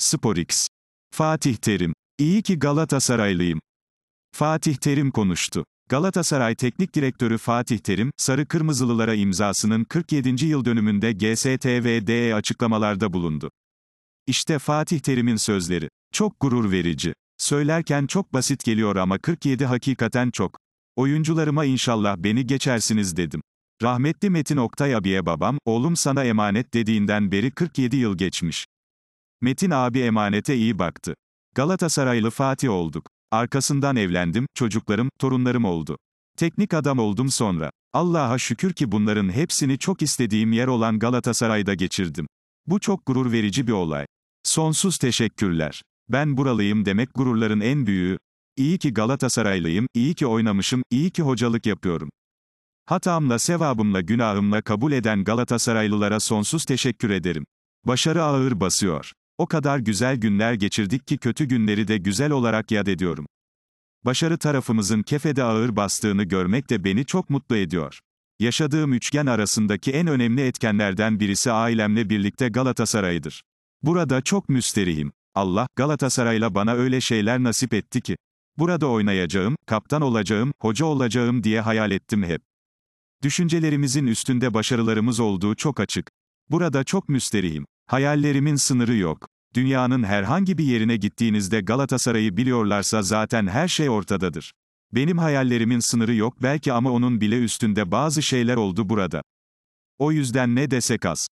Sporx. Fatih Terim. İyi ki Galatasaraylıyım. Fatih Terim konuştu. Galatasaray Teknik Direktörü Fatih Terim, Sarı Kırmızılılara imzasının 47. yıl dönümünde GSTVD'ye açıklamalarda bulundu. İşte Fatih Terim'in sözleri. Çok gurur verici. Söylerken çok basit geliyor ama 47 hakikaten çok. Oyuncularıma inşallah beni geçersiniz dedim. Rahmetli Metin Oktay abiye babam, oğlum sana emanet dediğinden beri 47 yıl geçmiş. Metin abi emanete iyi baktı. Galatasaraylı Fatih olduk. Arkasından evlendim, çocuklarım, torunlarım oldu. Teknik adam oldum sonra. Allah'a şükür ki bunların hepsini çok istediğim yer olan Galatasaray'da geçirdim. Bu çok gurur verici bir olay. Sonsuz teşekkürler. Ben buralıyım demek gururların en büyüğü. İyi ki Galatasaraylıyım, iyi ki oynamışım, iyi ki hocalık yapıyorum. Hatamla, sevabımla, günahımla kabul eden Galatasaraylılara sonsuz teşekkür ederim. Başarı ağır basıyor. O kadar güzel günler geçirdik ki kötü günleri de güzel olarak yad ediyorum. Başarı tarafımızın kefede ağır bastığını görmek de beni çok mutlu ediyor. Yaşadığım üçgen arasındaki en önemli etkenlerden birisi ailemle birlikte Galatasaray'dır. Burada çok müsterihim. Allah, Galatasaray'la bana öyle şeyler nasip etti ki. Burada oynayacağım, kaptan olacağım, hoca olacağım diye hayal ettim hep. Düşüncelerimizin üstünde başarılarımız olduğu çok açık. Burada çok müsterihim. Hayallerimin sınırı yok. Dünyanın herhangi bir yerine gittiğinizde Galatasaray'ı biliyorlarsa zaten her şey ortadadır. Benim hayallerimin sınırı yok belki ama onun bile üstünde bazı şeyler oldu burada. O yüzden ne desek az.